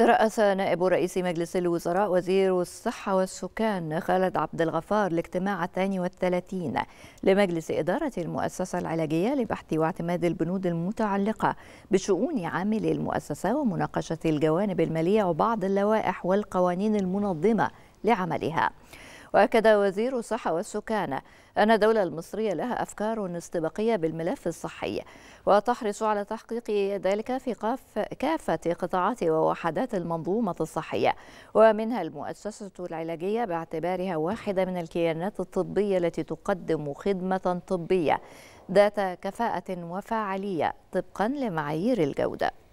ترأس نائب رئيس مجلس الوزراء وزير الصحة والسكان خالد عبد الغفار الاجتماع الثاني والثلاثين لمجلس إدارة المؤسسة العلاجية لبحث واعتماد البنود المتعلقة بشؤون عامل المؤسسة ومناقشة الجوانب المالية وبعض اللوائح والقوانين المنظمة لعملها. وأكد وزير الصحة والسكان أن الدولة المصرية لها أفكار استباقية بالملف الصحي وتحرص على تحقيق ذلك في كافة قطاعات ووحدات المنظومة الصحية ومنها المؤسسة العلاجية باعتبارها واحدة من الكيانات الطبية التي تقدم خدمة طبية ذات كفاءة وفاعلية طبقا لمعايير الجودة